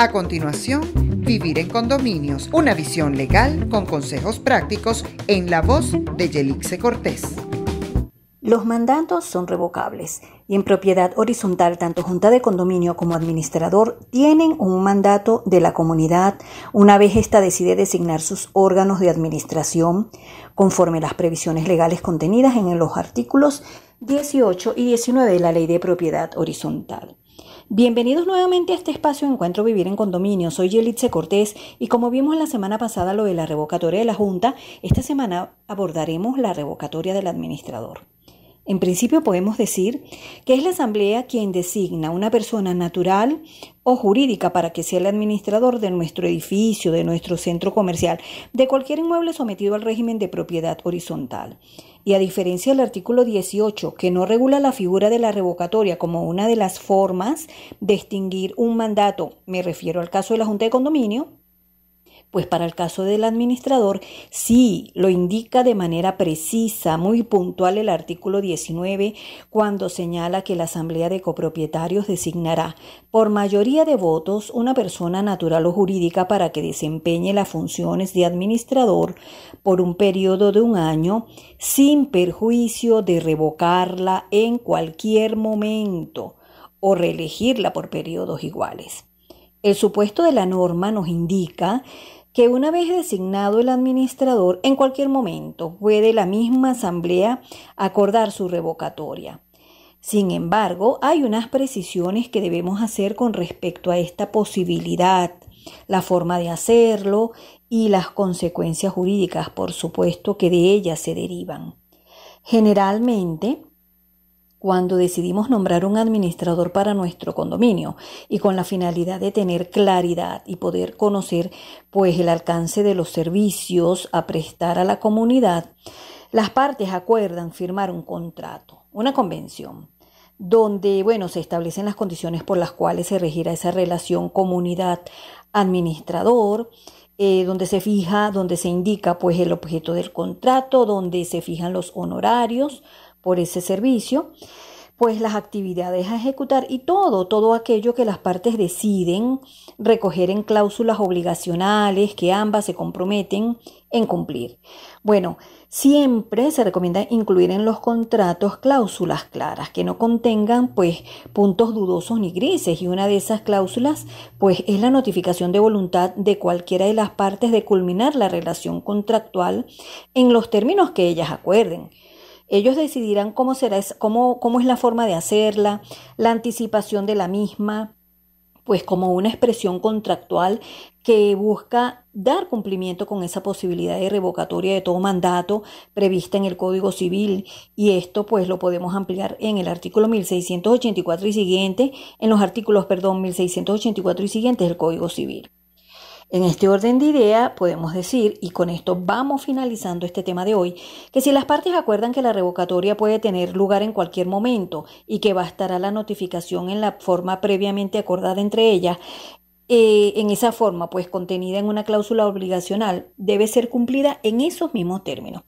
A continuación, Vivir en Condominios, una visión legal con consejos prácticos en la voz de Yelixe Cortés. Los mandatos son revocables y en propiedad horizontal tanto junta de condominio como administrador tienen un mandato de la comunidad una vez ésta decide designar sus órganos de administración conforme las previsiones legales contenidas en los artículos 18 y 19 de la ley de propiedad horizontal. Bienvenidos nuevamente a este espacio Encuentro Vivir en Condominio. Soy Yelitze Cortés y como vimos la semana pasada lo de la revocatoria de la Junta, esta semana abordaremos la revocatoria del administrador. En principio podemos decir que es la Asamblea quien designa una persona natural o jurídica para que sea el administrador de nuestro edificio, de nuestro centro comercial, de cualquier inmueble sometido al régimen de propiedad horizontal. Y a diferencia del artículo 18, que no regula la figura de la revocatoria como una de las formas de extinguir un mandato, me refiero al caso de la Junta de Condominio, pues para el caso del administrador sí lo indica de manera precisa, muy puntual el artículo 19, cuando señala que la Asamblea de Copropietarios designará por mayoría de votos una persona natural o jurídica para que desempeñe las funciones de administrador por un periodo de un año sin perjuicio de revocarla en cualquier momento o reelegirla por periodos iguales. El supuesto de la norma nos indica que una vez designado el administrador, en cualquier momento puede la misma asamblea acordar su revocatoria. Sin embargo, hay unas precisiones que debemos hacer con respecto a esta posibilidad, la forma de hacerlo y las consecuencias jurídicas, por supuesto, que de ellas se derivan. Generalmente, cuando decidimos nombrar un administrador para nuestro condominio y con la finalidad de tener claridad y poder conocer pues el alcance de los servicios a prestar a la comunidad, las partes acuerdan firmar un contrato, una convención donde, bueno, se establecen las condiciones por las cuales se regirá esa relación comunidad-administrador, eh, donde se fija, donde se indica pues el objeto del contrato, donde se fijan los honorarios, por ese servicio, pues las actividades a ejecutar y todo, todo aquello que las partes deciden recoger en cláusulas obligacionales que ambas se comprometen en cumplir. Bueno, siempre se recomienda incluir en los contratos cláusulas claras que no contengan pues puntos dudosos ni grises y una de esas cláusulas pues es la notificación de voluntad de cualquiera de las partes de culminar la relación contractual en los términos que ellas acuerden. Ellos decidirán cómo, será, cómo, cómo es la forma de hacerla, la anticipación de la misma, pues como una expresión contractual que busca dar cumplimiento con esa posibilidad de revocatoria de todo mandato prevista en el Código Civil y esto pues lo podemos ampliar en el artículo 1684 y siguiente, en los artículos, perdón, 1684 y siguientes del Código Civil. En este orden de idea podemos decir, y con esto vamos finalizando este tema de hoy, que si las partes acuerdan que la revocatoria puede tener lugar en cualquier momento y que bastará la notificación en la forma previamente acordada entre ellas, eh, en esa forma, pues contenida en una cláusula obligacional, debe ser cumplida en esos mismos términos.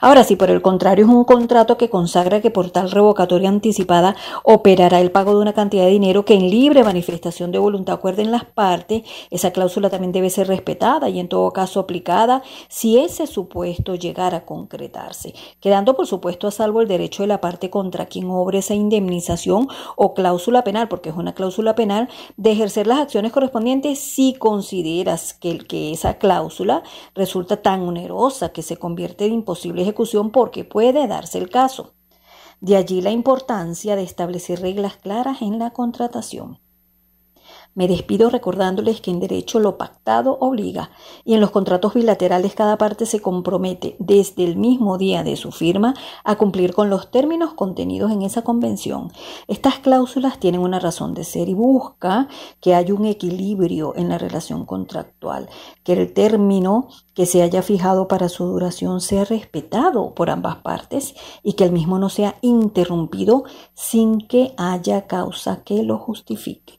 Ahora, si por el contrario es un contrato que consagra que por tal revocatoria anticipada operará el pago de una cantidad de dinero que en libre manifestación de voluntad acuerden las partes, esa cláusula también debe ser respetada y en todo caso aplicada si ese supuesto llegara a concretarse, quedando por supuesto a salvo el derecho de la parte contra quien obre esa indemnización o cláusula penal, porque es una cláusula penal, de ejercer las acciones correspondientes si consideras que esa cláusula resulta tan onerosa que se convierte en imposible ejecución porque puede darse el caso. De allí la importancia de establecer reglas claras en la contratación. Me despido recordándoles que en derecho lo pactado obliga y en los contratos bilaterales cada parte se compromete desde el mismo día de su firma a cumplir con los términos contenidos en esa convención. Estas cláusulas tienen una razón de ser y busca que haya un equilibrio en la relación contractual, que el término que se haya fijado para su duración sea respetado por ambas partes y que el mismo no sea interrumpido sin que haya causa que lo justifique.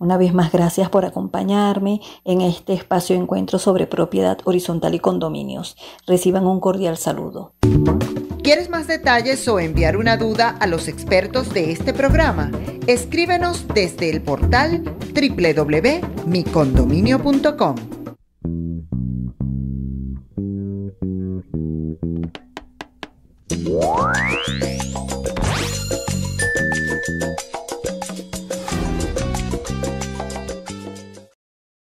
Una vez más, gracias por acompañarme en este espacio de encuentro sobre propiedad horizontal y condominios. Reciban un cordial saludo. ¿Quieres más detalles o enviar una duda a los expertos de este programa? Escríbenos desde el portal www.micondominio.com.